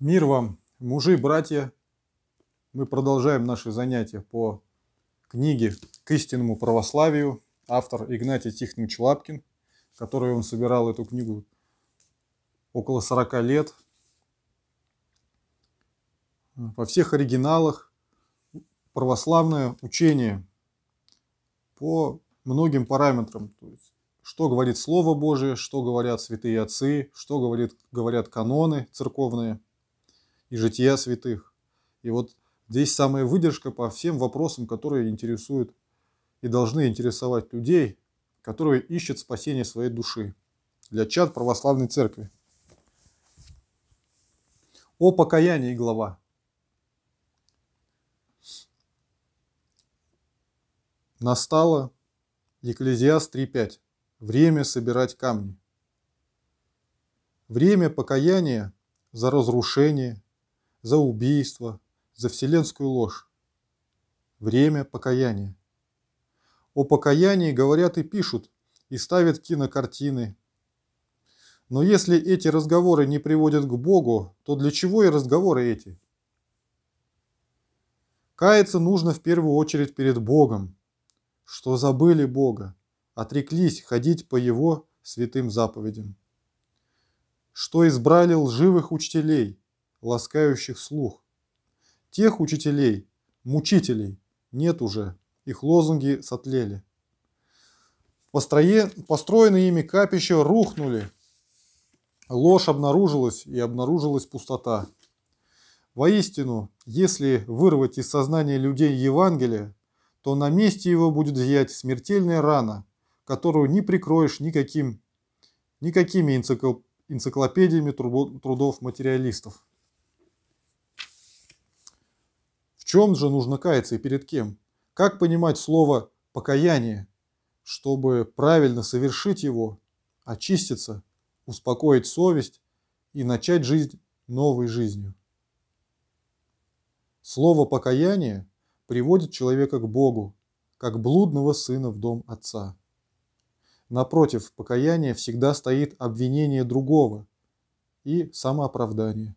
Мир вам, мужи, братья! Мы продолжаем наши занятия по книге «К истинному православию». Автор Игнатий Тихонович Лапкин, который он собирал эту книгу около 40 лет. Во всех оригиналах православное учение по многим параметрам. То есть, что говорит Слово Божие, что говорят святые отцы, что говорит, говорят каноны церковные – и жития святых. И вот здесь самая выдержка по всем вопросам, которые интересуют и должны интересовать людей, которые ищут спасение своей души для чад православной церкви. О покаянии глава. Настало Екклезиас 3.5. Время собирать камни. Время покаяния за разрушение, за убийство, за вселенскую ложь. Время покаяния. О покаянии говорят и пишут, и ставят кинокартины. Но если эти разговоры не приводят к Богу, то для чего и разговоры эти? Каяться нужно в первую очередь перед Богом, что забыли Бога, отреклись ходить по Его святым заповедям, что избрали лживых учителей – ласкающих слух. Тех учителей, мучителей, нет уже, их лозунги сотлели. Построе... Построенные ими капища рухнули, ложь обнаружилась и обнаружилась пустота. Воистину, если вырвать из сознания людей Евангелие, то на месте его будет зиять смертельная рана, которую не прикроешь никаким, никакими энциклопедиями трудов материалистов. чем же нужно каяться и перед кем? Как понимать слово «покаяние», чтобы правильно совершить его, очиститься, успокоить совесть и начать жизнь новой жизнью? Слово «покаяние» приводит человека к Богу, как блудного сына в дом отца. Напротив, покаяние всегда стоит обвинение другого и самооправдание.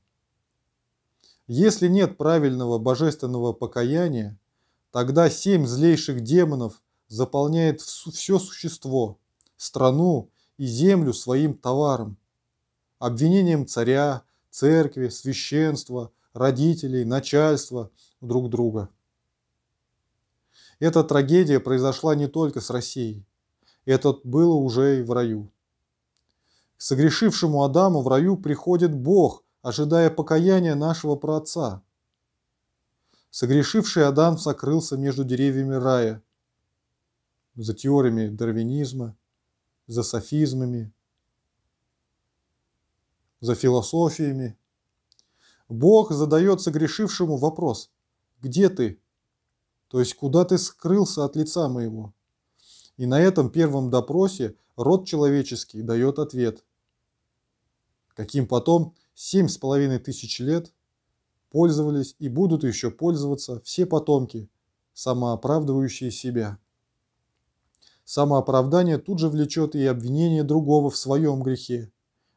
Если нет правильного божественного покаяния, тогда семь злейших демонов заполняет все существо, страну и землю своим товаром, обвинением царя, церкви, священства, родителей, начальства друг друга. Эта трагедия произошла не только с Россией. Это было уже и в раю. К согрешившему Адаму в раю приходит Бог ожидая покаяния нашего праотца. Согрешивший Адам сокрылся между деревьями рая, за теориями дарвинизма, за софизмами, за философиями. Бог задает согрешившему вопрос «Где ты?» То есть «Куда ты скрылся от лица моего?» И на этом первом допросе род человеческий дает ответ, каким потом семь с половиной тысяч лет пользовались и будут еще пользоваться все потомки, самооправдывающие себя. Самооправдание тут же влечет и обвинение другого в своем грехе.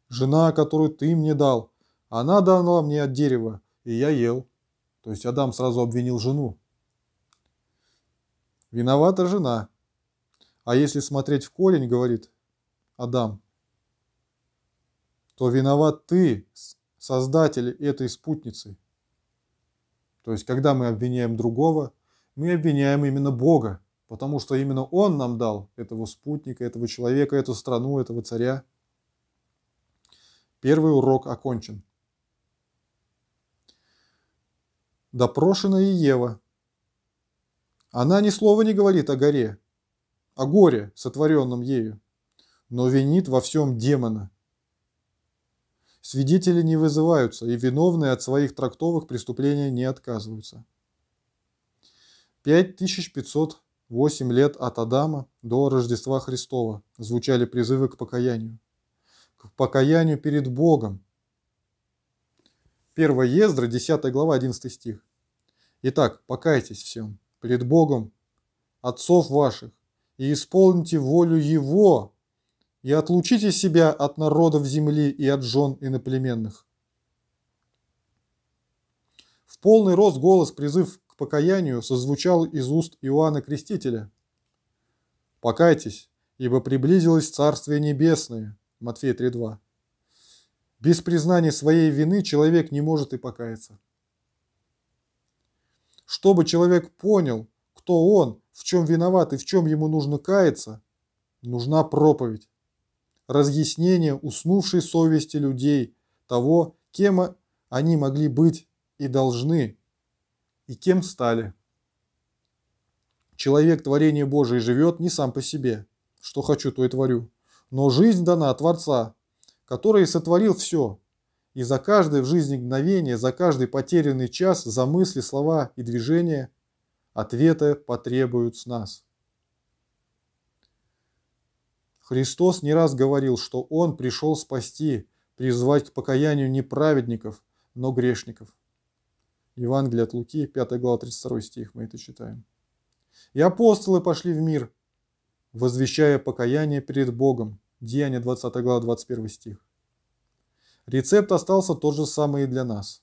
«Жена, которую ты мне дал, она дала мне от дерева, и я ел». То есть Адам сразу обвинил жену. Виновата жена. А если смотреть в корень, говорит Адам, то виноват ты, создатель этой спутницы. То есть, когда мы обвиняем другого, мы обвиняем именно Бога, потому что именно Он нам дал этого спутника, этого человека, эту страну, этого царя. Первый урок окончен. Допрошена и Ева. Она ни слова не говорит о горе, о горе, сотворенном ею, но винит во всем демона – Свидетели не вызываются, и виновные от своих трактовых преступлений не отказываются. 5508 лет от Адама до Рождества Христова звучали призывы к покаянию. К покаянию перед Богом. 1 Ездра, 10 глава, 11 стих. Итак, покайтесь всем перед Богом, отцов ваших, и исполните волю Его, и отлучите себя от народов земли и от жен иноплеменных. В полный рост голос призыв к покаянию созвучал из уст Иоанна Крестителя. «Покайтесь, ибо приблизилось Царствие Небесное» Матфея 3.2. Без признания своей вины человек не может и покаяться. Чтобы человек понял, кто он, в чем виноват и в чем ему нужно каяться, нужна проповедь разъяснение уснувшей совести людей, того, кем они могли быть и должны, и кем стали. Человек творение Божие живет не сам по себе, что хочу, то и творю, но жизнь дана Творца, который сотворил все, и за каждое в жизни мгновение, за каждый потерянный час, за мысли, слова и движения ответы потребуют с нас. Христос не раз говорил, что Он пришел спасти, призвать к покаянию не праведников, но грешников. Евангелие от Луки, 5 глава, 32 стих, мы это читаем. И апостолы пошли в мир, возвещая покаяние перед Богом. Деяние 20 глава, 21 стих. Рецепт остался тот же самый и для нас.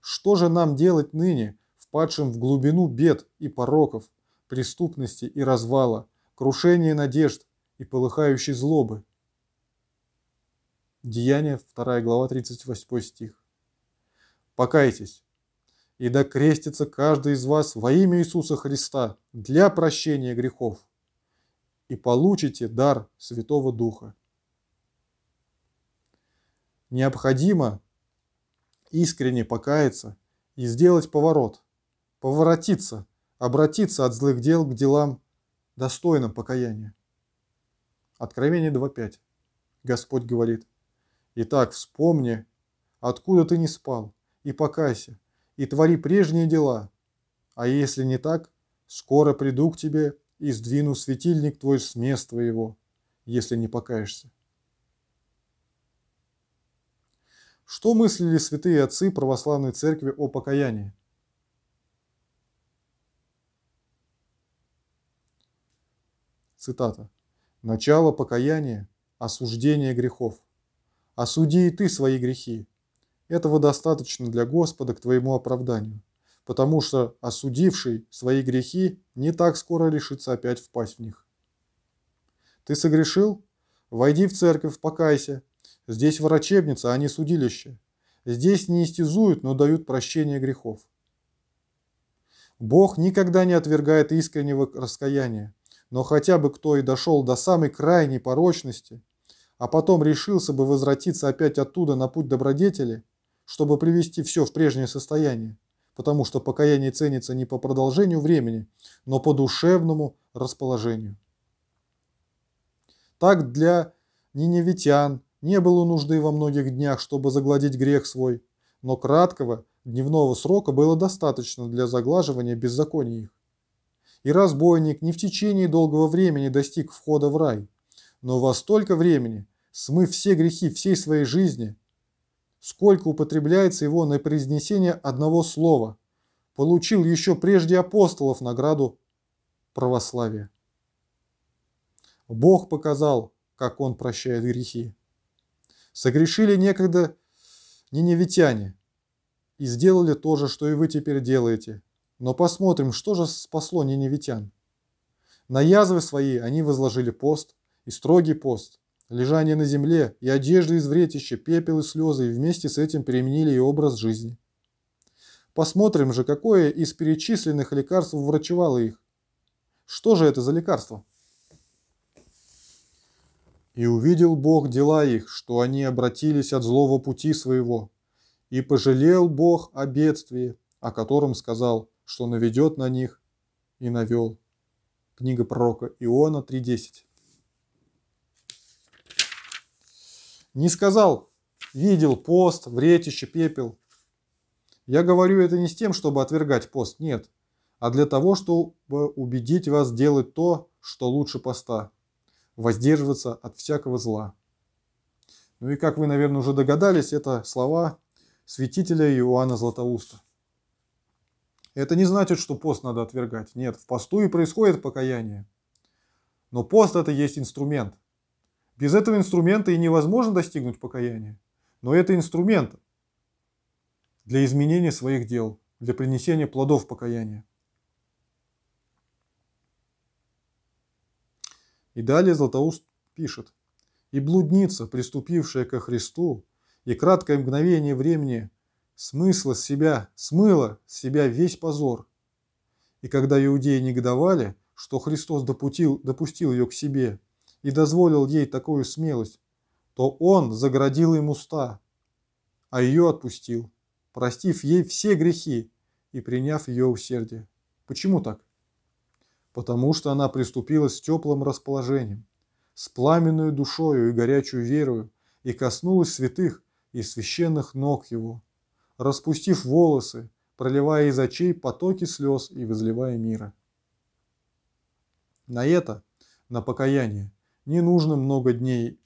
Что же нам делать ныне, впадшим в глубину бед и пороков, преступности и развала, крушения надежд, и полыхающей злобы. Деяние, 2 глава, 38 стих. Покайтесь, и да крестится каждый из вас во имя Иисуса Христа для прощения грехов, и получите дар Святого Духа. Необходимо искренне покаяться и сделать поворот, поворотиться, обратиться от злых дел к делам достойным покаяния. Откровение 2.5. Господь говорит, «Итак, вспомни, откуда ты не спал, и покайся, и твори прежние дела, а если не так, скоро приду к тебе и сдвину светильник твой с места его, если не покаешься». Что мыслили святые отцы православной церкви о покаянии? Цитата. Начало покаяния – осуждение грехов. Осуди и ты свои грехи. Этого достаточно для Господа к твоему оправданию, потому что осудивший свои грехи не так скоро решится опять впасть в них. Ты согрешил? Войди в церковь, покайся. Здесь врачебница, а не судилище. Здесь не истязуют, но дают прощение грехов. Бог никогда не отвергает искреннего раскаяния, но хотя бы кто и дошел до самой крайней порочности, а потом решился бы возвратиться опять оттуда на путь добродетели, чтобы привести все в прежнее состояние, потому что покаяние ценится не по продолжению времени, но по душевному расположению. Так для ниневитян не было нужды во многих днях, чтобы загладить грех свой, но краткого дневного срока было достаточно для заглаживания беззакония их и разбойник не в течение долгого времени достиг входа в рай, но во столько времени, смыв все грехи всей своей жизни, сколько употребляется его на произнесение одного слова, получил еще прежде апостолов награду православия. Бог показал, как Он прощает грехи. Согрешили некогда неневитяне и сделали то же, что и вы теперь делаете. Но посмотрим, что же спасло ниневитян. На язвы свои они возложили пост, и строгий пост, лежание на земле, и одежды из вретища, пепел и слезы, и вместе с этим переменили и образ жизни. Посмотрим же, какое из перечисленных лекарств врачевало их. Что же это за лекарство? И увидел Бог дела их, что они обратились от злого пути своего. И пожалел Бог о бедствии, о котором сказал, что наведет на них и навел. Книга пророка Иона 3.10. Не сказал, видел пост, вретище, пепел. Я говорю это не с тем, чтобы отвергать пост, нет, а для того, чтобы убедить вас делать то, что лучше поста, воздерживаться от всякого зла. Ну и как вы, наверное, уже догадались, это слова святителя Иоанна Златоуста. Это не значит, что пост надо отвергать. Нет, в посту и происходит покаяние. Но пост это есть инструмент. Без этого инструмента и невозможно достигнуть покаяния. Но это инструмент для изменения своих дел, для принесения плодов покаяния. И далее Златоуст пишет. «И блудница, приступившая ко Христу, и краткое мгновение времени смысла с себя, смыло с себя весь позор. И когда иудеи негодовали, что Христос допутил, допустил ее к себе и дозволил ей такую смелость, то Он заградил им уста, а ее отпустил, простив ей все грехи и приняв ее усердие. Почему так? Потому что она приступила с теплым расположением, с пламенную душою и горячую верою, и коснулась святых и священных ног его – распустив волосы, проливая из очей потоки слез и возливая мира. На это, на покаяние, не нужно много дней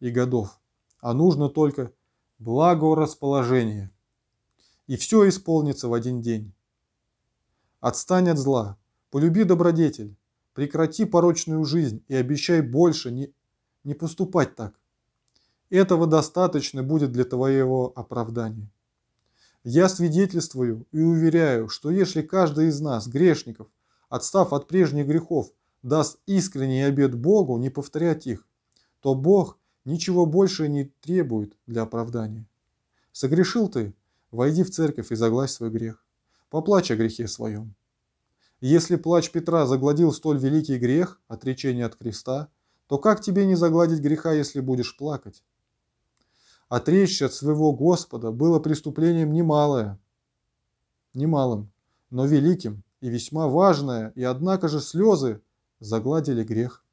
и годов, а нужно только благорасположение. И все исполнится в один день. Отстань от зла, полюби добродетель, прекрати порочную жизнь и обещай больше не, не поступать так. Этого достаточно будет для твоего оправдания. Я свидетельствую и уверяю, что если каждый из нас, грешников, отстав от прежних грехов, даст искренний обет Богу не повторять их, то Бог ничего больше не требует для оправдания. Согрешил ты, войди в церковь и загладь свой грех. Поплачь о грехе своем. Если плач Петра загладил столь великий грех, отречение от креста, то как тебе не загладить греха, если будешь плакать? Отречься а от своего Господа было преступлением немалое, немалым, но великим и весьма важное, и однако же слезы загладили грех.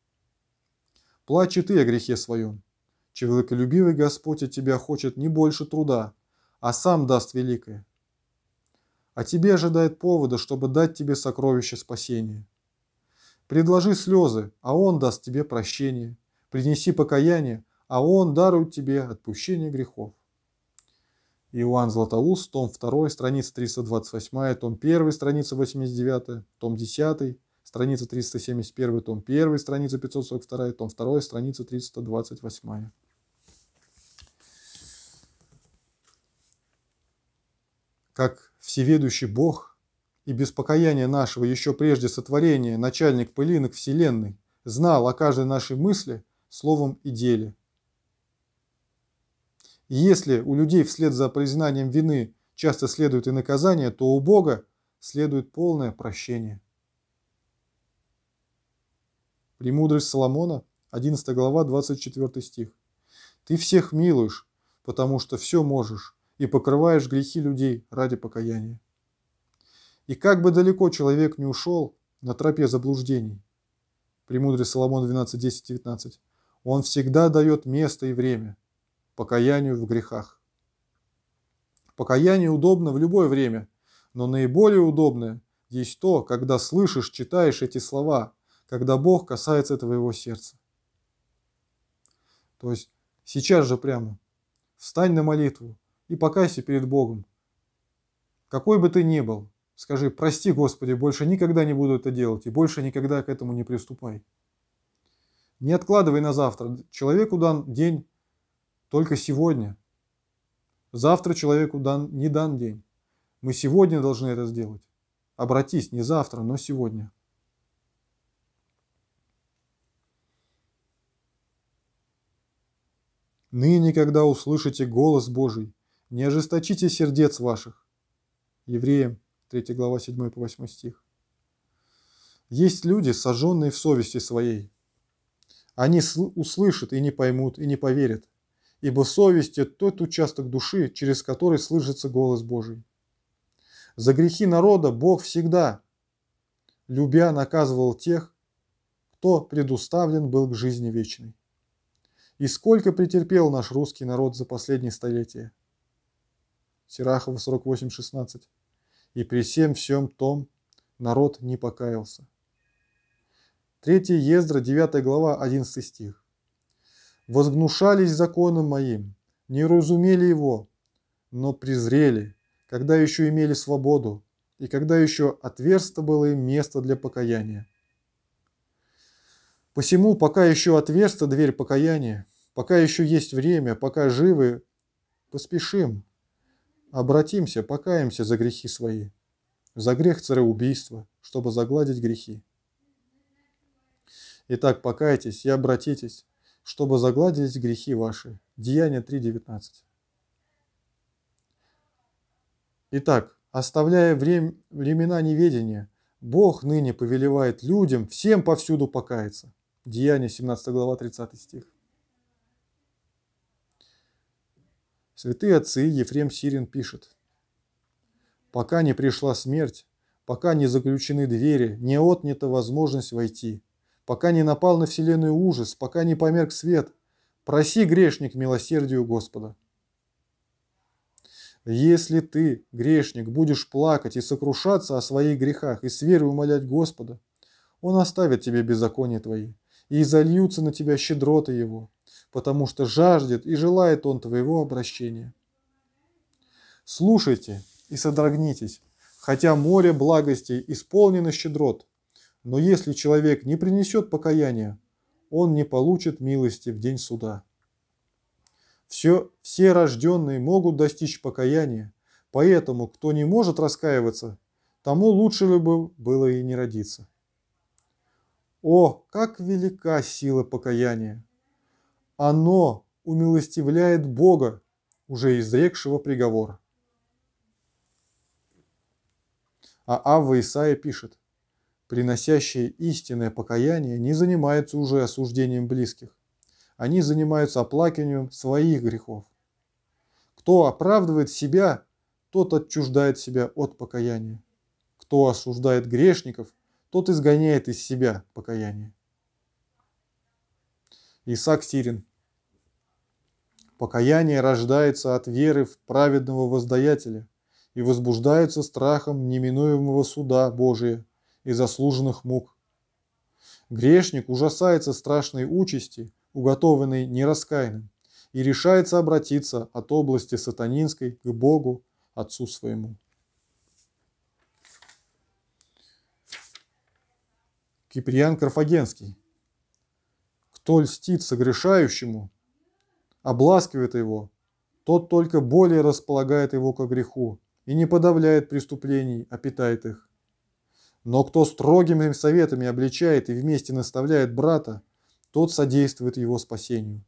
Плачь и ты о грехе своем. Человеколюбивый Господь от тебя хочет не больше труда, а сам даст великое. А тебе ожидает повода, чтобы дать тебе сокровище спасения. Предложи слезы, а Он даст тебе прощение. Принеси покаяние, а Он дарует тебе отпущение грехов. Иоанн Златоуст, том 2, страница 328, том 1, страница 89, том 10, страница 371, том 1, страница 542, том 2, страница 328. Как всеведущий Бог и без покаяния нашего еще прежде сотворения начальник пылинок Вселенной знал о каждой нашей мысли, словом и деле – и если у людей вслед за признанием вины часто следует и наказание, то у Бога следует полное прощение. Премудрость Соломона, 11 глава, 24 стих. «Ты всех милуешь, потому что все можешь, и покрываешь грехи людей ради покаяния». И как бы далеко человек не ушел на тропе заблуждений, премудрый Соломон 12, 10, 19, он всегда дает место и время – покаянию в грехах. Покаяние удобно в любое время, но наиболее удобное есть то, когда слышишь, читаешь эти слова, когда Бог касается твоего сердца. То есть сейчас же прямо встань на молитву и покайся перед Богом. Какой бы ты ни был, скажи «Прости, Господи, больше никогда не буду это делать и больше никогда к этому не приступай». Не откладывай на завтра. Человеку дан день только сегодня. Завтра человеку дан, не дан день. Мы сегодня должны это сделать. Обратись не завтра, но сегодня. Ныне, когда услышите голос Божий, не ожесточите сердец ваших. Евреям 3 глава 7 по 8 стих. Есть люди, сожженные в совести своей. Они услышат и не поймут, и не поверят ибо совесть – это тот участок души, через который слышится голос Божий. За грехи народа Бог всегда, любя, наказывал тех, кто предуставлен был к жизни вечной. И сколько претерпел наш русский народ за последние столетия? Сирахова 48.16. И при всем всем том народ не покаялся. Третье Ездра, 9 глава, 11 стих возгнушались законом моим, не разумели его, но презрели, когда еще имели свободу и когда еще отверсто было им место для покаяния. Посему, пока еще отверста дверь покаяния, пока еще есть время, пока живы, поспешим, обратимся, покаемся за грехи свои, за грех цареубийства, чтобы загладить грехи. Итак, покайтесь и обратитесь, чтобы загладились грехи ваши. Деяние 3.19. Итак, оставляя время, времена неведения, Бог ныне повелевает людям всем повсюду покаяться. Деяние 17 глава 30 стих. Святые отцы Ефрем Сирин пишет, «Пока не пришла смерть, пока не заключены двери, не отнята возможность войти, пока не напал на вселенную ужас, пока не померк свет. Проси, грешник, милосердию Господа. Если ты, грешник, будешь плакать и сокрушаться о своих грехах и с верой умолять Господа, Он оставит тебе беззаконие твои, и изольются на тебя щедроты Его, потому что жаждет и желает Он твоего обращения. Слушайте и содрогнитесь, хотя море благости исполнено щедрот – но если человек не принесет покаяния, он не получит милости в день суда. Все, все рожденные могут достичь покаяния, поэтому кто не может раскаиваться, тому лучше бы было и не родиться. О, как велика сила покаяния! Оно умилостивляет Бога, уже изрекшего приговор. А Авва Исаия пишет, приносящие истинное покаяние, не занимаются уже осуждением близких. Они занимаются оплакиванием своих грехов. Кто оправдывает себя, тот отчуждает себя от покаяния. Кто осуждает грешников, тот изгоняет из себя покаяние. Исаак Сирин. Покаяние рождается от веры в праведного воздаятеля и возбуждается страхом неминуемого суда Божия – и заслуженных мук. Грешник ужасается страшной участи, уготованной нераскаянным, и решается обратиться от области сатанинской к Богу, Отцу своему. Киприан Карфагенский. Кто льстит согрешающему, обласкивает его, тот только более располагает его к греху и не подавляет преступлений, а питает их. Но кто строгими советами обличает и вместе наставляет брата, тот содействует его спасению.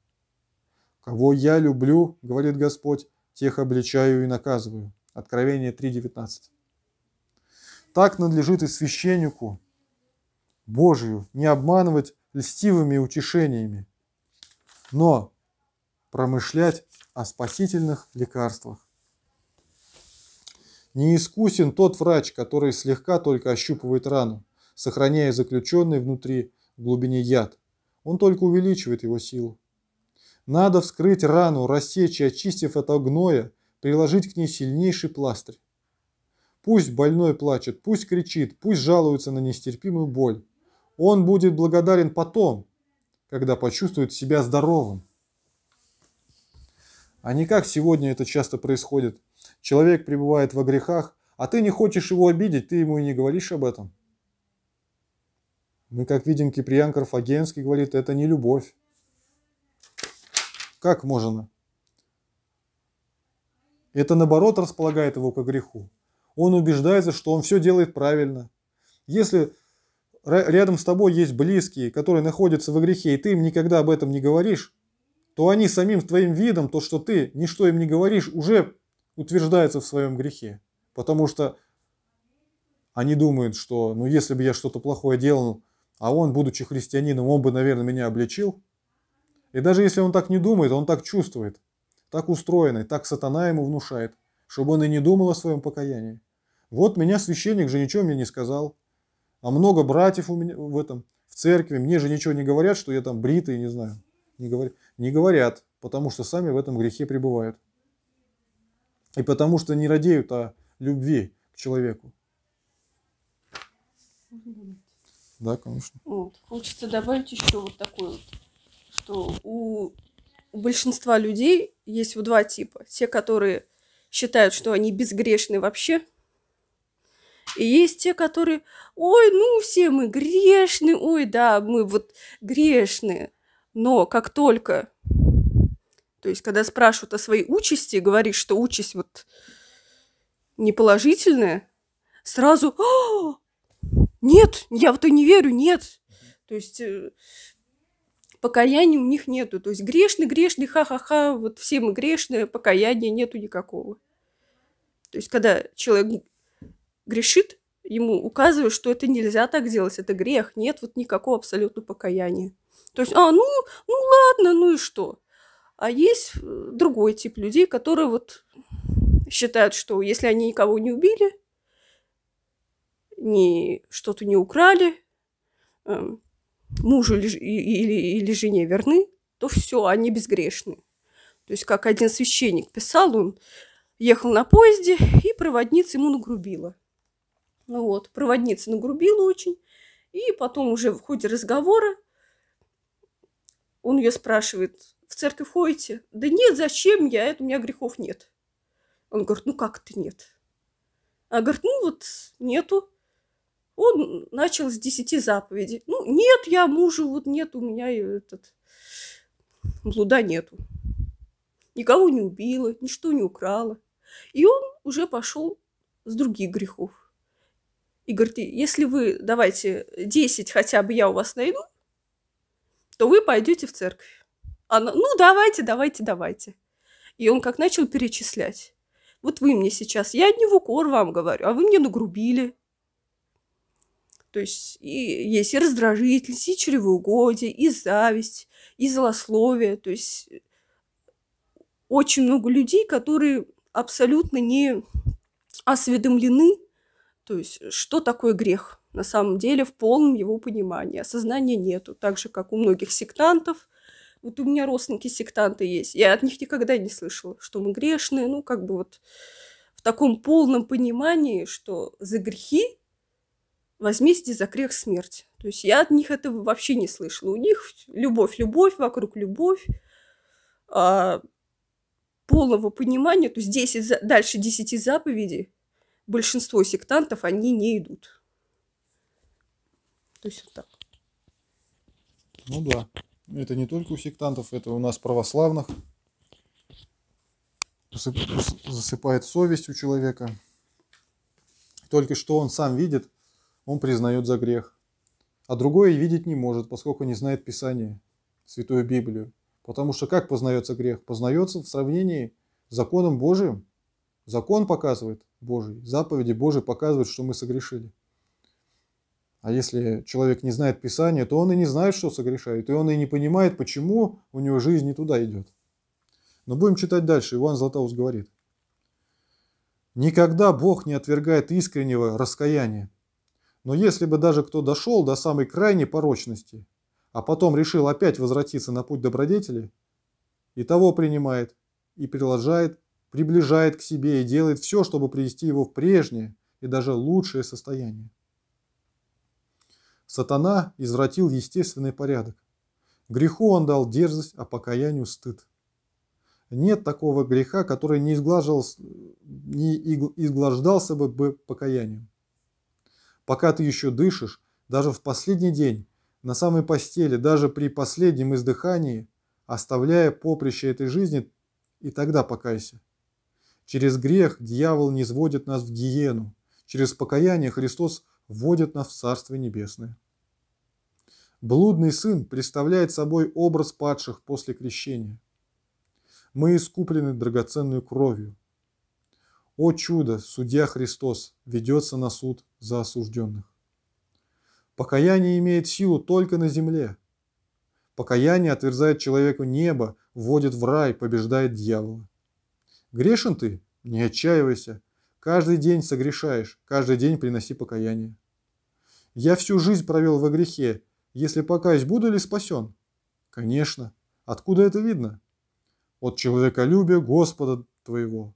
«Кого я люблю, — говорит Господь, — тех обличаю и наказываю». Откровение 3.19. Так надлежит и священнику Божию не обманывать льстивыми утешениями, но промышлять о спасительных лекарствах. Не искусен тот врач, который слегка только ощупывает рану, сохраняя заключенный внутри в глубине яд. Он только увеличивает его силу. Надо вскрыть рану, рассечь и очистив от гноя, приложить к ней сильнейший пластырь. Пусть больной плачет, пусть кричит, пусть жалуется на нестерпимую боль. Он будет благодарен потом, когда почувствует себя здоровым. А не как сегодня это часто происходит, Человек пребывает во грехах, а ты не хочешь его обидеть, ты ему и не говоришь об этом. Мы, как видим, Киприян Карфагенский говорит, это не любовь. Как можно? Это, наоборот, располагает его к греху. Он убеждается, что он все делает правильно. Если рядом с тобой есть близкие, которые находятся во грехе, и ты им никогда об этом не говоришь, то они самим твоим видом, то, что ты ничто им не говоришь, уже утверждается в своем грехе, потому что они думают, что ну если бы я что-то плохое делал, а он, будучи христианином, он бы, наверное, меня обличил. И даже если он так не думает, он так чувствует, так устроен, так сатана ему внушает, чтобы он и не думал о своем покаянии. Вот меня священник же ничего мне не сказал, а много братьев у меня в этом, в церкви, мне же ничего не говорят, что я там бритый, не знаю, не, говор... не говорят, потому что сами в этом грехе пребывают. И потому что не радеют о любви к человеку. Да, конечно. Вот. Хочется добавить еще вот такое, вот, что у, у большинства людей есть вот два типа. Те, которые считают, что они безгрешны вообще, и есть те, которые, ой, ну все мы грешны, ой, да, мы вот грешны. Но как только то есть, когда спрашивают о своей участи, говоришь, что участь вот неположительная, сразу «А, нет, я в это не верю, нет. То есть э, покаяния у них нету. То есть грешный, грешный, ха-ха-ха, вот все мы грешные, покаяния нету никакого. То есть когда человек грешит, ему указывают, что это нельзя так делать, это грех, нет вот никакого абсолютно покаяния. То есть, а, ну, ну ладно, ну и что? А есть э, другой тип людей, которые вот считают, что если они никого не убили, не что-то не украли, эм, мужу или, или, или жене верны, то все, они безгрешны. То есть, как один священник писал, он ехал на поезде, и проводница ему нагрубила. Ну вот, проводница нагрубила очень, и потом уже в ходе разговора он ее спрашивает, в церковь ходите? Да нет, зачем я? Это у меня грехов нет. Он говорит, ну как ты нет? А говорит, ну вот нету. Он начал с десяти заповедей. Ну, нет, я мужу, вот нет, у меня этот блуда нету. Никого не убила, ничто не украла. И он уже пошел с других грехов. И говорит, если вы давайте 10 хотя бы я у вас найду, то вы пойдете в церковь. Она, ну, давайте, давайте, давайте. И он как начал перечислять. Вот вы мне сейчас, я не в укор вам говорю, а вы мне нагрубили. То есть и есть и раздражительность, и чревоугодие, и зависть, и злословие. То есть очень много людей, которые абсолютно не осведомлены, то есть что такое грех на самом деле в полном его понимании. Осознания нету, так же, как у многих сектантов – вот у меня родственники сектанты есть. Я от них никогда не слышала, что мы грешные. Ну, как бы вот в таком полном понимании, что за грехи возмездие за грех смерть. То есть я от них этого вообще не слышала. У них любовь, любовь, вокруг любовь. А, полного понимания, то есть 10, дальше 10 заповедей, большинство сектантов, они не идут. То есть вот так. Ну да. Это не только у сектантов, это у нас православных. Засыпает совесть у человека. Только что он сам видит, он признает за грех. А другое видеть не может, поскольку не знает Писание, Святую Библию. Потому что как познается грех? Познается в сравнении с законом Божиим. Закон показывает Божий, заповеди Божии показывают, что мы согрешили. А если человек не знает Писания, то он и не знает, что согрешает, и он и не понимает, почему у него жизнь не туда идет. Но будем читать дальше. Иоанн Златоуст говорит. Никогда Бог не отвергает искреннего раскаяния. Но если бы даже кто дошел до самой крайней порочности, а потом решил опять возвратиться на путь добродетели, и того принимает, и приложает, приближает к себе и делает все, чтобы привести его в прежнее и даже лучшее состояние. Сатана извратил естественный порядок. Греху он дал дерзость, а покаянию стыд. Нет такого греха, который не, не изглаждался бы покаянием. Пока ты еще дышишь, даже в последний день, на самой постели, даже при последнем издыхании, оставляя поприще этой жизни, и тогда покайся. Через грех дьявол не сводит нас в гиену. Через покаяние Христос – Вводят нас в Царство Небесное. Блудный сын представляет собой образ падших после крещения. Мы искуплены драгоценной кровью. О чудо, судья Христос ведется на суд за осужденных. Покаяние имеет силу только на земле. Покаяние отверзает человеку небо, вводит в рай, побеждает дьявола. Грешен ты? Не отчаивайся. Каждый день согрешаешь, каждый день приноси покаяние. Я всю жизнь провел во грехе. Если покаюсь, буду ли спасен? Конечно. Откуда это видно? От человеколюбия Господа твоего.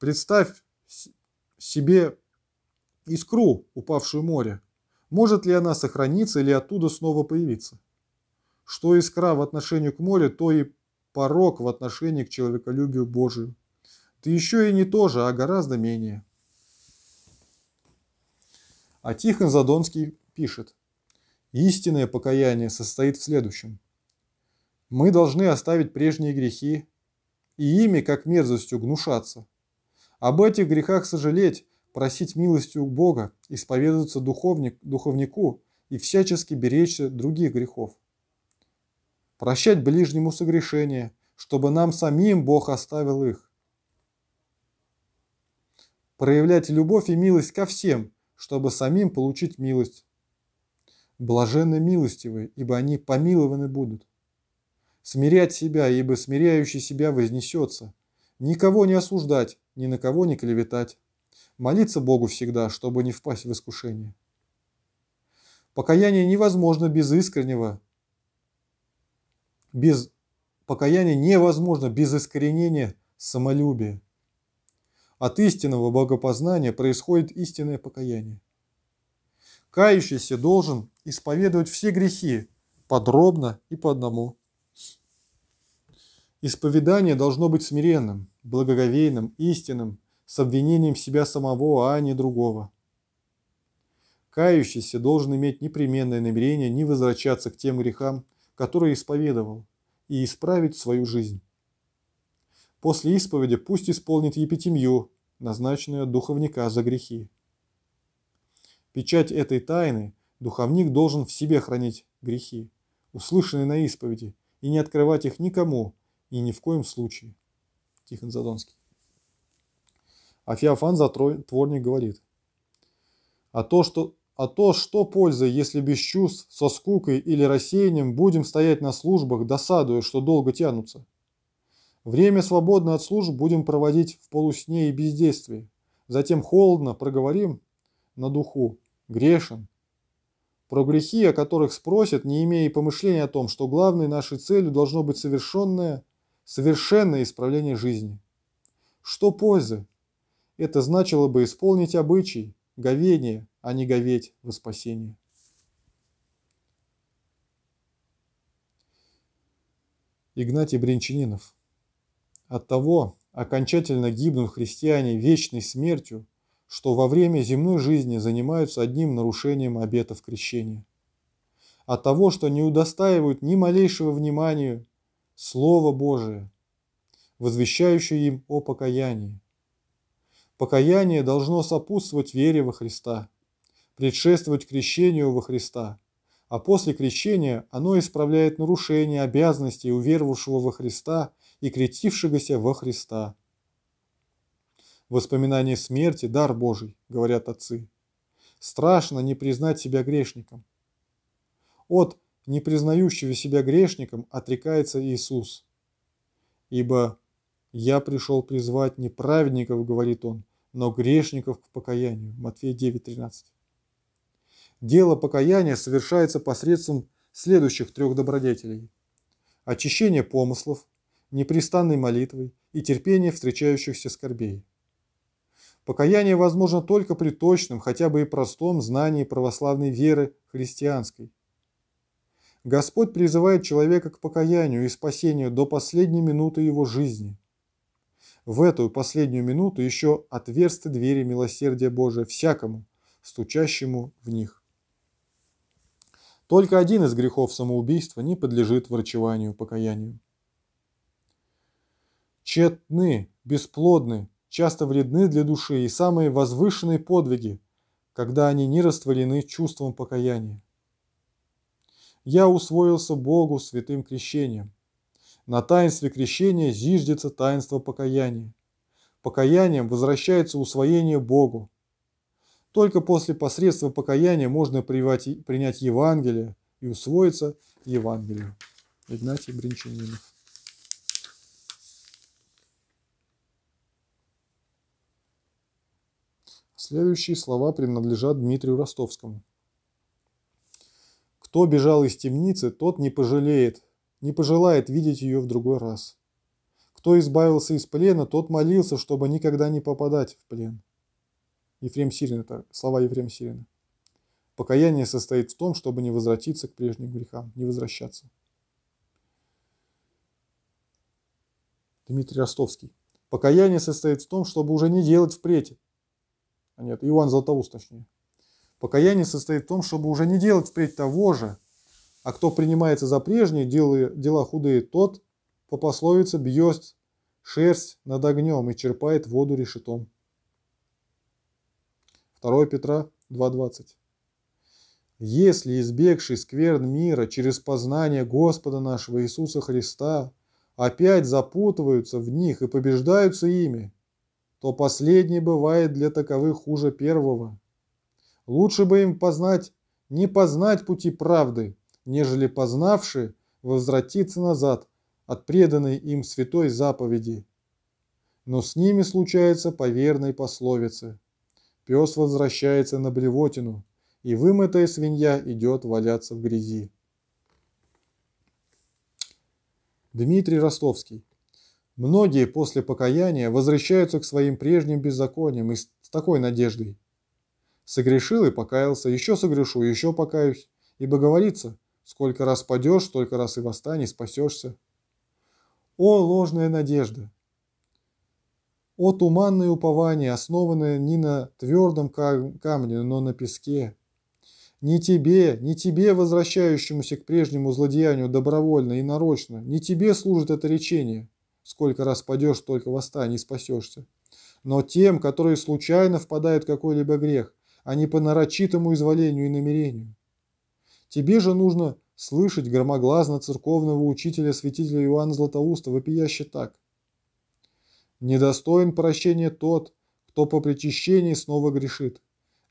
Представь себе искру, упавшую море. Может ли она сохраниться или оттуда снова появиться? Что искра в отношении к морю, то и порог в отношении к человеколюбию Божию. Ты еще и не тоже, а гораздо менее. А Тихон Задонский пишет. Истинное покаяние состоит в следующем. Мы должны оставить прежние грехи и ими, как мерзостью, гнушаться. Об этих грехах сожалеть, просить милости у Бога, исповедоваться духовник, духовнику и всячески беречься других грехов. Прощать ближнему согрешения, чтобы нам самим Бог оставил их проявлять любовь и милость ко всем, чтобы самим получить милость. Блаженны милостивые, ибо они помилованы будут. Смирять себя, ибо смиряющий себя вознесется. Никого не осуждать, ни на кого не клеветать. Молиться Богу всегда, чтобы не впасть в искушение. Покаяние невозможно без искреннего, без покаяние невозможно без искоренения самолюбия. От истинного богопознания происходит истинное покаяние. Кающийся должен исповедовать все грехи подробно и по одному. Исповедание должно быть смиренным, благоговейным, истинным, с обвинением себя самого, а не другого. Кающийся должен иметь непременное намерение не возвращаться к тем грехам, которые исповедовал, и исправить свою жизнь. После исповеди пусть исполнит епитимью, назначенную от духовника за грехи. Печать этой тайны духовник должен в себе хранить грехи, услышанные на исповеди, и не открывать их никому и ни в коем случае. Тихон Задонский. А Феофан затворник говорит. А то, что, а то, что польза, если без чувств, со скукой или рассеянием будем стоять на службах, досадуя, что долго тянутся? Время, свободное от служб, будем проводить в полусне и бездействии. Затем холодно проговорим на духу. Грешен. Про грехи, о которых спросят, не имея помышления о том, что главной нашей целью должно быть совершенное, совершенное исправление жизни. Что пользы? Это значило бы исполнить обычай, говение, а не говеть во спасение. Игнатий Бринчининов от того, окончательно гибнут христиане вечной смертью, что во время земной жизни занимаются одним нарушением обетов крещения. От того, что не удостаивают ни малейшего внимания Слово Божие, возвещающее им о покаянии. Покаяние должно сопутствовать вере во Христа, предшествовать крещению во Христа, а после крещения оно исправляет нарушение обязанностей уверовавшего во Христа – и крестившегося во Христа. Воспоминание смерти – дар Божий, говорят отцы. Страшно не признать себя грешником. От не признающего себя грешником отрекается Иисус. Ибо «Я пришел призвать не праведников, — говорит он, — но грешников к покаянию» Матфея 9:13. Дело покаяния совершается посредством следующих трех добродетелей. Очищение помыслов, непрестанной молитвой и терпением встречающихся скорбей. Покаяние возможно только при точном, хотя бы и простом знании православной веры христианской. Господь призывает человека к покаянию и спасению до последней минуты его жизни. В эту последнюю минуту еще отверсты двери милосердия Божия всякому, стучащему в них. Только один из грехов самоубийства не подлежит врачеванию покаянию тщетны, бесплодны, часто вредны для души и самые возвышенные подвиги, когда они не растворены чувством покаяния. Я усвоился Богу святым крещением. На таинстве крещения зиждется таинство покаяния. Покаянием возвращается усвоение Богу. Только после посредства покаяния можно принять Евангелие и усвоиться Евангелию. Игнатий Бринчанинов Следующие слова принадлежат Дмитрию Ростовскому. Кто бежал из темницы, тот не пожалеет, не пожелает видеть ее в другой раз. Кто избавился из плена, тот молился, чтобы никогда не попадать в плен. Ефрем Сирин, это слова Ефрем Сирина. Покаяние состоит в том, чтобы не возвратиться к прежним грехам, не возвращаться. Дмитрий Ростовский. Покаяние состоит в том, чтобы уже не делать впредь а нет, Иоанн Златоуст, точнее. Покаяние состоит в том, чтобы уже не делать впредь того же, а кто принимается за прежние дела, дела худые, тот, по пословице, бьет шерсть над огнем и черпает воду решетом. 2 Петра 2.20 «Если, избегший скверн мира через познание Господа нашего Иисуса Христа, опять запутываются в них и побеждаются ими, то последний бывает для таковых хуже первого. Лучше бы им познать, не познать пути правды, нежели познавши, возвратиться назад от преданной им святой заповеди. Но с ними случается по верной пословице. Пес возвращается на блевотину, и вымытая свинья идет валяться в грязи. Дмитрий Ростовский Многие после покаяния возвращаются к своим прежним беззакониям и с такой надеждой. Согрешил и покаялся, еще согрешу, еще покаюсь, ибо говорится, сколько раз падешь, столько раз и восстань, и спасешься. О, ложная надежда! О, туманное упование, основанное не на твердом камне, но на песке! Не тебе, не тебе, возвращающемуся к прежнему злодеянию добровольно и нарочно, не тебе служит это речение – Сколько раз падешь, только восстание и спасешься. Но тем, которые случайно впадают в какой-либо грех, а не по нарочитому изволению и намерению. Тебе же нужно слышать громоглазно церковного учителя-святителя Иоанна Златоуста, вопияще так. «Недостоин прощения тот, кто по причащении снова грешит.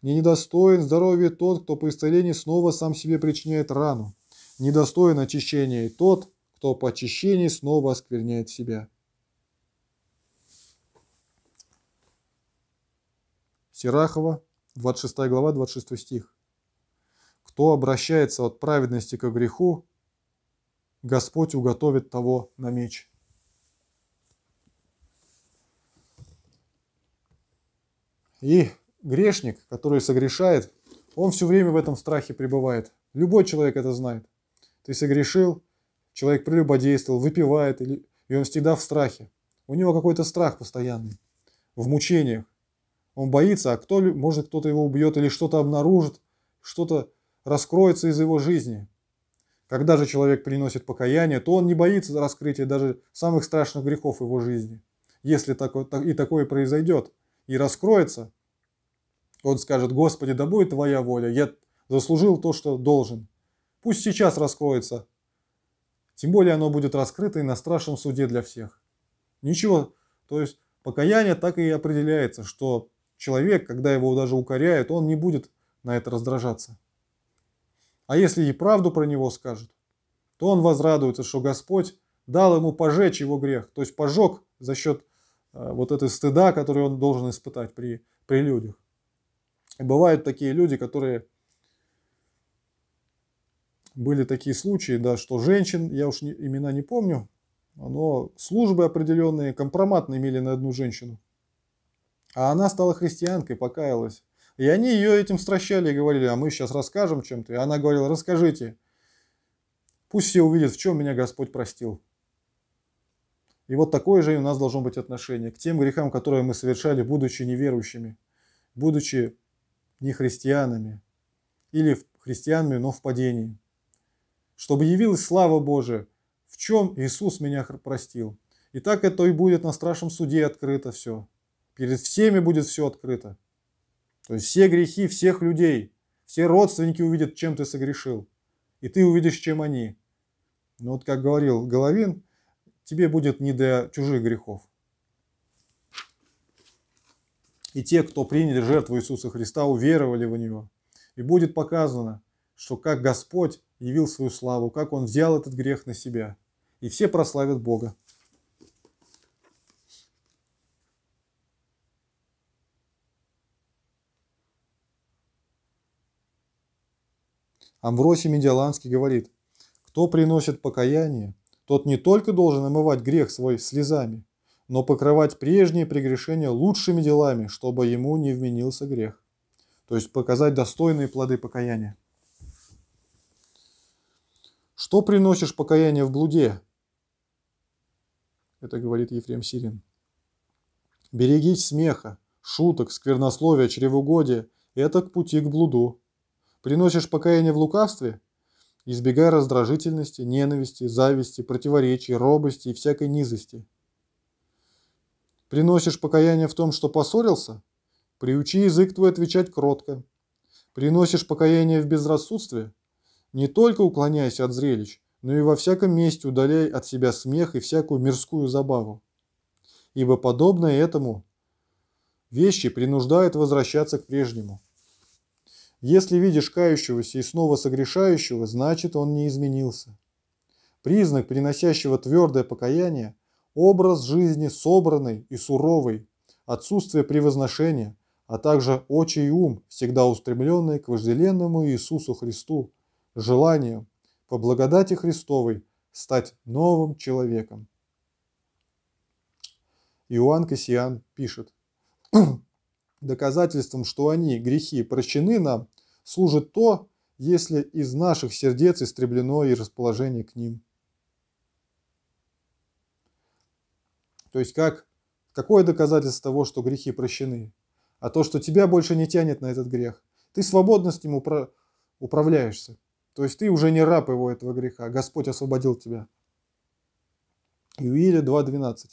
Не недостоин здоровья тот, кто по исцелению снова сам себе причиняет рану. Недостоин очищения и тот, кто по очищении снова оскверняет себя. Сирахова, 26 глава, 26 стих. Кто обращается от праведности к греху, Господь уготовит того на меч. И грешник, который согрешает, он все время в этом страхе пребывает. Любой человек это знает. Ты согрешил, Человек прелюбодействовал, выпивает, или... и он всегда в страхе. У него какой-то страх постоянный, в мучениях. Он боится, а кто, может кто-то его убьет или что-то обнаружит, что-то раскроется из его жизни. Когда же человек приносит покаяние, то он не боится раскрытия даже самых страшных грехов его жизни. Если такое, и такое произойдет, и раскроется, он скажет, Господи, да будет Твоя воля, я заслужил то, что должен. Пусть сейчас раскроется тем более оно будет раскрыто и на страшном суде для всех. Ничего, то есть покаяние так и определяется, что человек, когда его даже укоряют, он не будет на это раздражаться. А если и правду про него скажут, то он возрадуется, что Господь дал ему пожечь его грех, то есть пожег за счет э, вот этой стыда, который он должен испытать при, при людях. И бывают такие люди, которые были такие случаи, да, что женщин, я уж не, имена не помню, но службы определенные компромат имели на одну женщину. А она стала христианкой, покаялась. И они ее этим стращали и говорили, а мы сейчас расскажем чем-то. И она говорила, расскажите. Пусть все увидят, в чем меня Господь простил. И вот такое же у нас должно быть отношение к тем грехам, которые мы совершали, будучи неверующими, будучи не христианами или христианами, но в падении чтобы явилась слава Божия, в чем Иисус меня простил. И так это и будет на страшном суде открыто все. Перед всеми будет все открыто. То есть все грехи всех людей, все родственники увидят, чем ты согрешил. И ты увидишь, чем они. Но вот как говорил Головин, тебе будет не до чужих грехов. И те, кто приняли жертву Иисуса Христа, уверовали в Него. И будет показано, что как Господь явил свою славу, как он взял этот грех на себя. И все прославят Бога. Амвросий Медиаланский говорит, кто приносит покаяние, тот не только должен омывать грех свой слезами, но покрывать прежние прегрешения лучшими делами, чтобы ему не вменился грех. То есть показать достойные плоды покаяния. Что приносишь покаяние в блуде? Это говорит Ефрем Сирин. Берегись смеха, шуток, сквернословия, чревоугодия. Это к пути к блуду. Приносишь покаяние в лукавстве? Избегай раздражительности, ненависти, зависти, противоречий, робости и всякой низости. Приносишь покаяние в том, что поссорился? Приучи язык твой отвечать кротко. Приносишь покаяние в безрассудстве? не только уклоняясь от зрелищ, но и во всяком месте удаляй от себя смех и всякую мирскую забаву. Ибо подобное этому вещи принуждают возвращаться к прежнему. Если видишь кающегося и снова согрешающего, значит он не изменился. Признак, приносящего твердое покаяние – образ жизни собранный и суровый, отсутствие превозношения, а также очи и ум, всегда устремленные к вожделенному Иисусу Христу – желанием по благодати Христовой стать новым человеком. Иоанн Кассиан пишет, доказательством, что они, грехи, прощены нам, служит то, если из наших сердец истреблено и расположение к ним. То есть как, какое доказательство того, что грехи прощены? А то, что тебя больше не тянет на этот грех. Ты свободно с ним управляешься. То есть ты уже не раб его этого греха. Господь освободил тебя. Иуиля 2.12.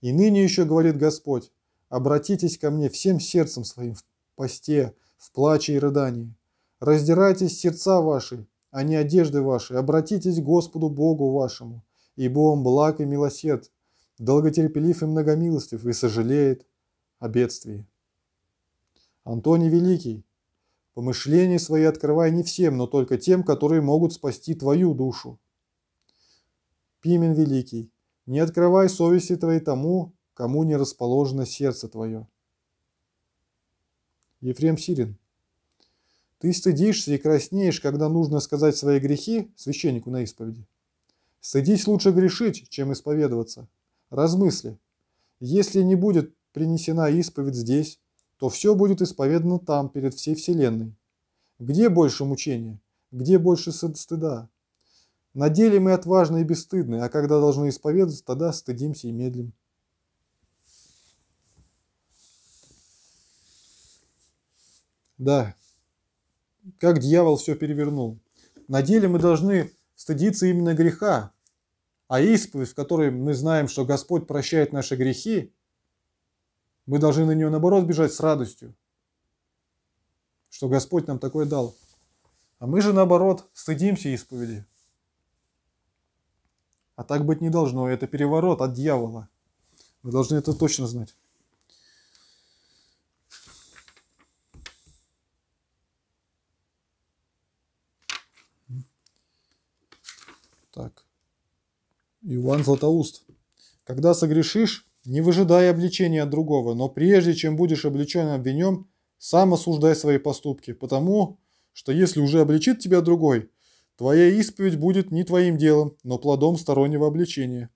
«И ныне еще, говорит Господь, обратитесь ко мне всем сердцем своим в посте, в плаче и рыдании. Раздирайтесь сердца ваши, а не одежды ваши. Обратитесь к Господу Богу вашему, ибо Он благ и милосерд, долготерпелив и многомилостив, и сожалеет о бедствии». Антоний Великий, Помышления свои открывай не всем, но только тем, которые могут спасти твою душу. Пимен Великий, не открывай совести твоей тому, кому не расположено сердце твое. Ефрем Сирин, ты стыдишься и краснеешь, когда нужно сказать свои грехи священнику на исповеди. Стыдись лучше грешить, чем исповедоваться. Размысли. Если не будет принесена исповедь здесь, то все будет исповедано там, перед всей Вселенной. Где больше мучения? Где больше стыда? На деле мы отважны и бесстыдны, а когда должны исповедаться, тогда стыдимся и медлим. Да, как дьявол все перевернул. На деле мы должны стыдиться именно греха, а исповедь, в которой мы знаем, что Господь прощает наши грехи – мы должны на нее, наоборот, бежать с радостью, что Господь нам такое дал. А мы же, наоборот, стыдимся исповеди. А так быть не должно. Это переворот от дьявола. Вы должны это точно знать. Так. Иоанн Златоуст. Когда согрешишь, не выжидай обличения от другого, но прежде чем будешь обличен и сам осуждай свои поступки, потому что если уже обличит тебя другой, твоя исповедь будет не твоим делом, но плодом стороннего обличения.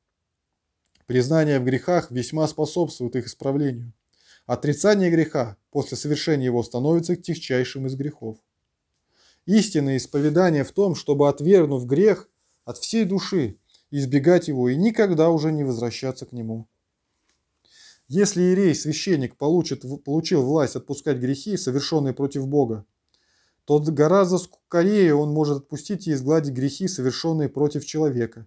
Признание в грехах весьма способствует их исправлению. Отрицание греха после совершения его становится тихчайшим из грехов. Истинное исповедание в том, чтобы, отвергнув грех от всей души, избегать его и никогда уже не возвращаться к нему. Если ирей священник, получит, получил власть отпускать грехи, совершенные против Бога, то гораздо скорее он может отпустить и изгладить грехи, совершенные против человека.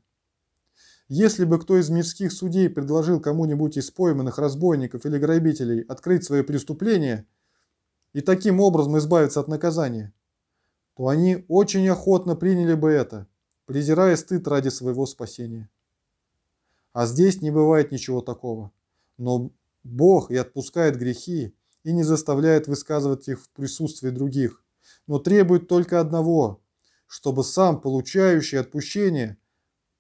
Если бы кто из мирских судей предложил кому-нибудь из пойманных разбойников или грабителей открыть свои преступления и таким образом избавиться от наказания, то они очень охотно приняли бы это, презирая стыд ради своего спасения. А здесь не бывает ничего такого но Бог и отпускает грехи, и не заставляет высказывать их в присутствии других, но требует только одного, чтобы сам получающий отпущение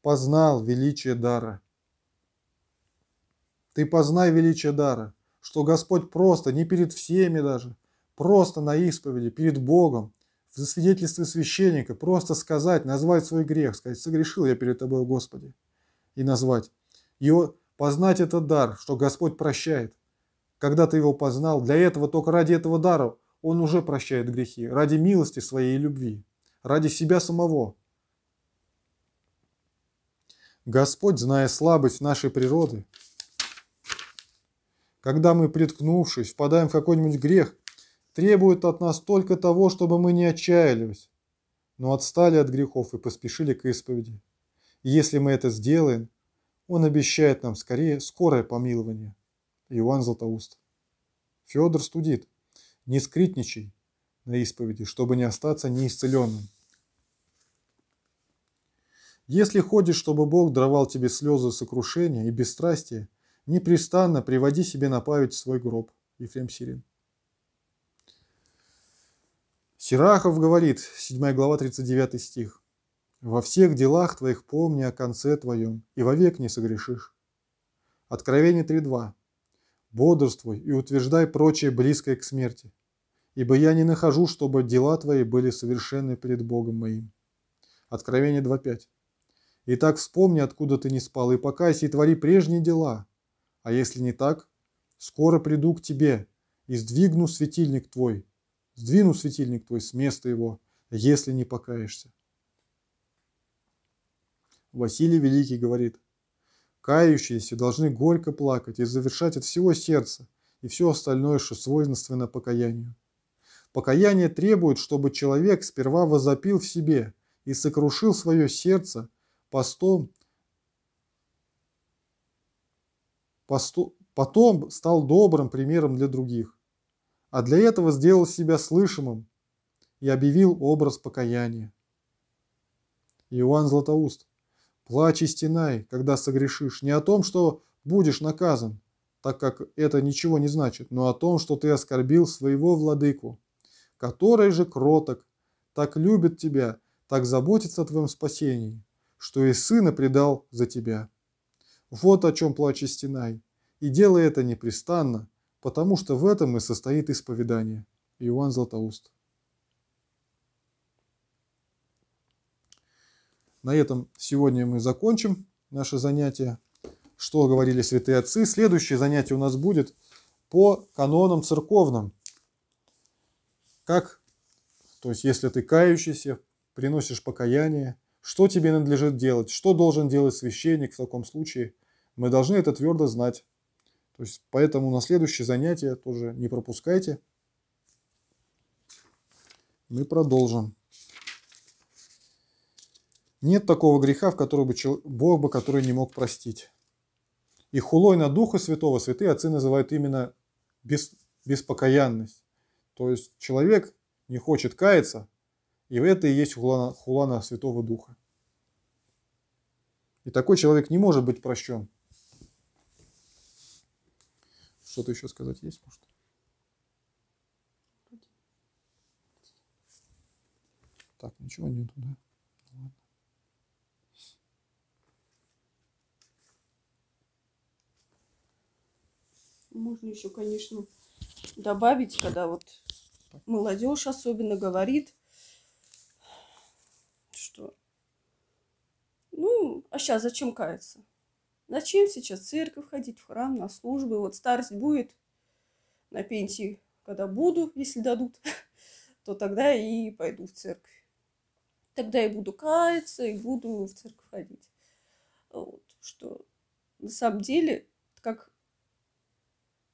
познал величие дара. Ты познай величие дара, что Господь просто, не перед всеми даже, просто на исповеди, перед Богом, в засвидетельстве священника, просто сказать, назвать свой грех, сказать, согрешил я перед Тобой, Господи, и назвать. И Познать – этот дар, что Господь прощает. Когда ты его познал, для этого, только ради этого дара он уже прощает грехи, ради милости своей любви, ради себя самого. Господь, зная слабость нашей природы, когда мы, приткнувшись, впадаем в какой-нибудь грех, требует от нас только того, чтобы мы не отчаялись, но отстали от грехов и поспешили к исповеди. И если мы это сделаем, он обещает нам скорее скорое помилование. Иоанн Златоуст. Федор студит. Не скритничай на исповеди, чтобы не остаться неисцеленным. Если ходишь, чтобы Бог даровал тебе слезы сокрушения и бесстрастия, непрестанно приводи себе на память свой гроб. Ефрем Сирин. Сирахов говорит, 7 глава, 39 стих. Во всех делах твоих помни о конце твоем, и вовек не согрешишь. Откровение 3.2. Бодрствуй и утверждай прочее близкое к смерти, ибо я не нахожу, чтобы дела твои были совершенны перед Богом моим. Откровение 2.5. Итак, вспомни, откуда ты не спал, и покайся, и твори прежние дела. А если не так, скоро приду к тебе и сдвигну светильник твой, сдвину светильник твой с места его, если не покаешься. Василий Великий говорит, «Кающиеся должны горько плакать и завершать от всего сердца и все остальное, что свойственно покаянию. Покаяние требует, чтобы человек сперва возопил в себе и сокрушил свое сердце постом, посту, потом стал добрым примером для других, а для этого сделал себя слышимым и объявил образ покаяния. Иоанн Златоуст. Плачь и стенай, когда согрешишь, не о том, что будешь наказан, так как это ничего не значит, но о том, что ты оскорбил своего владыку, который же кроток, так любит тебя, так заботится о твоем спасении, что и сына предал за тебя. Вот о чем плачь и стенай, и делай это непрестанно, потому что в этом и состоит исповедание. Иоанн Златоуст. На этом сегодня мы закончим наше занятие. Что говорили святые отцы. Следующее занятие у нас будет по канонам церковным. Как, то есть если ты кающийся, приносишь покаяние, что тебе надлежит делать, что должен делать священник в таком случае, мы должны это твердо знать. То есть поэтому на следующее занятие тоже не пропускайте. Мы продолжим. Нет такого греха, в который бы Бог бы который не мог простить. И хулой на Духа Святого святые отцы называют именно бес, беспокаянность. То есть человек не хочет каяться, и это и есть хулана, хулана Святого Духа. И такой человек не может быть прощен. Что-то еще сказать есть, может? Так, ничего нету, да? Можно еще, конечно, добавить, когда вот молодежь особенно говорит, что ну, а сейчас зачем каяться? Зачем сейчас в церковь ходить, в храм, на службы? Вот старость будет на пенсии, когда буду, если дадут, то тогда и пойду в церковь. Тогда и буду каяться, и буду в церковь ходить. Вот, что на самом деле, как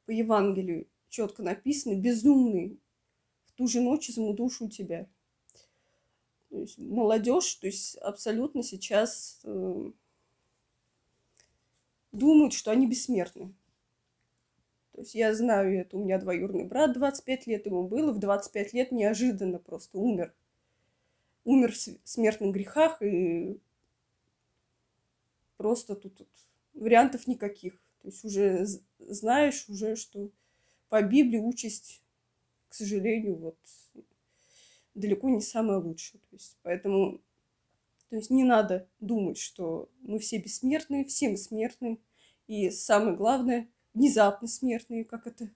по Евангелию четко написано, безумный, в ту же ночь замудушу тебя. То есть молодежь, то есть абсолютно сейчас э, думают, что они бессмертны. То есть я знаю это, у меня двоюродный брат, 25 лет ему было, в 25 лет неожиданно просто умер. Умер в смертных грехах и просто тут, тут вариантов никаких. То есть уже знаешь уже, что по Библии участь, к сожалению, вот далеко не самая лучшая. То есть, поэтому то есть не надо думать, что мы все бессмертные, всем смертны И самое главное, внезапно смертные, как это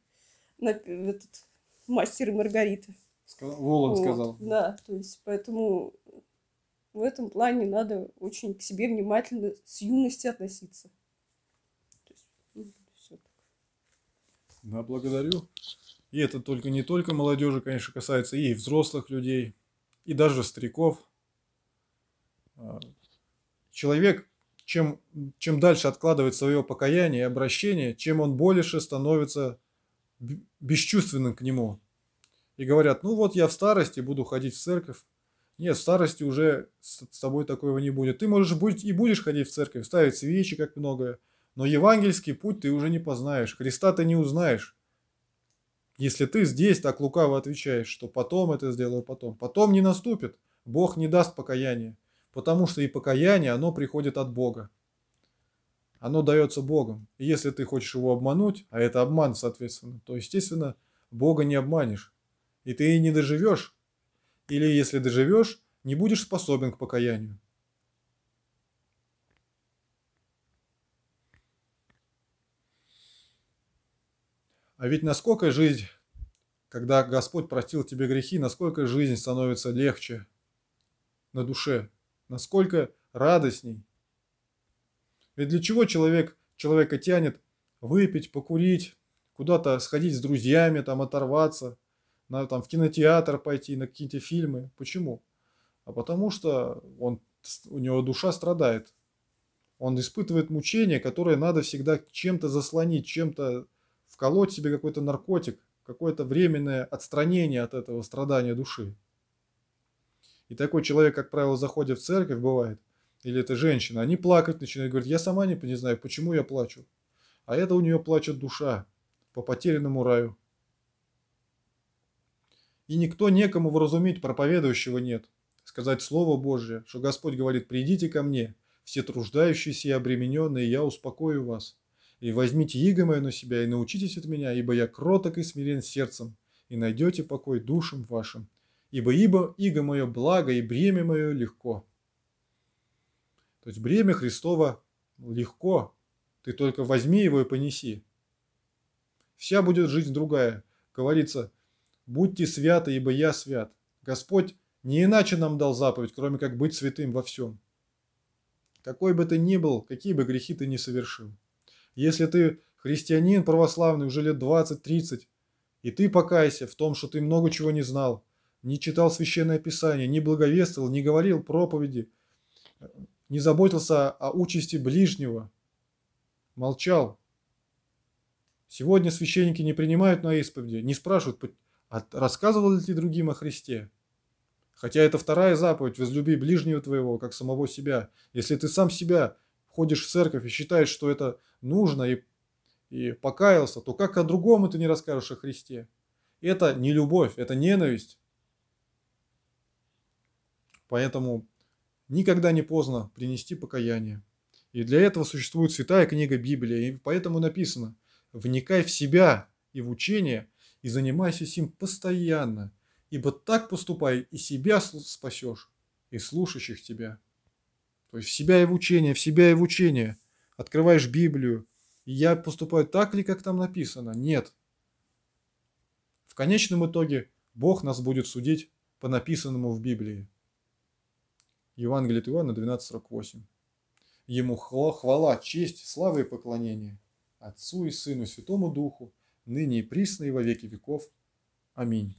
этот, мастер и Маргарита. Сказ... Волан вот, сказал. Да, то есть поэтому в этом плане надо очень к себе внимательно с юности относиться. Да, благодарю. И это только не только молодежи, конечно, касается и взрослых людей, и даже стариков. А, человек, чем, чем дальше откладывает свое покаяние и обращение, чем он больше становится бесчувственным к нему. И говорят, ну вот я в старости буду ходить в церковь. Нет, в старости уже с тобой такого не будет. Ты можешь быть и будешь ходить в церковь, ставить свечи как многое – но евангельский путь ты уже не познаешь, Христа ты не узнаешь. Если ты здесь так лукаво отвечаешь, что потом это сделаю, потом. Потом не наступит. Бог не даст покаяния. Потому что и покаяние, оно приходит от Бога. Оно дается Богом. И если ты хочешь его обмануть, а это обман, соответственно, то, естественно, Бога не обманешь. И ты и не доживешь. Или если доживешь, не будешь способен к покаянию. А ведь насколько жизнь, когда Господь простил тебе грехи, насколько жизнь становится легче на душе, насколько радостней. Ведь для чего человек, человека тянет выпить, покурить, куда-то сходить с друзьями, там оторваться, на, там, в кинотеатр пойти, на какие-то фильмы. Почему? А потому что он, у него душа страдает. Он испытывает мучение, которое надо всегда чем-то заслонить, чем-то вколоть себе какой-то наркотик, какое-то временное отстранение от этого страдания души. И такой человек, как правило, заходит в церковь, бывает, или это женщина, они плакать начинают, говорят, я сама не, не знаю, почему я плачу. А это у нее плачет душа по потерянному раю. И никто некому вразумить, проповедующего нет. Сказать Слово Божье, что Господь говорит, придите ко мне, все труждающиеся и обремененные, я успокою вас. И возьмите иго мое на себя, и научитесь от меня, ибо я кроток и смирен сердцем, и найдете покой душам вашим. Ибо ибо иго мое благо, и бремя мое легко. То есть бремя Христова легко. Ты только возьми его и понеси. Вся будет жизнь другая. Говорится, будьте святы, ибо я свят. Господь не иначе нам дал заповедь, кроме как быть святым во всем. Какой бы ты ни был, какие бы грехи ты ни совершил. Если ты христианин православный уже лет 20-30, и ты покайся в том, что ты много чего не знал, не читал священное писание, не благовествовал, не говорил проповеди, не заботился о участи ближнего, молчал. Сегодня священники не принимают на исповеди, не спрашивают, а рассказывал ли ты другим о Христе. Хотя это вторая заповедь, возлюби ближнего твоего, как самого себя. Если ты сам себя ходишь в церковь и считаешь, что это нужно и, и покаялся, то как о другому ты не расскажешь о Христе? Это не любовь, это ненависть. Поэтому никогда не поздно принести покаяние. И для этого существует святая книга Библии. И поэтому написано, вникай в себя и в учение, и занимайся сим постоянно, ибо так поступай, и себя спасешь, и слушающих тебя. То есть в себя и в учение, в себя и в учение. Открываешь Библию. И я поступаю так ли, как там написано? Нет. В конечном итоге Бог нас будет судить по написанному в Библии. Евангелие от Иоанна 12.48. Ему хвала, честь, слава и поклонение Отцу и Сыну, и Святому Духу, ныне и присно и во веки веков. Аминь.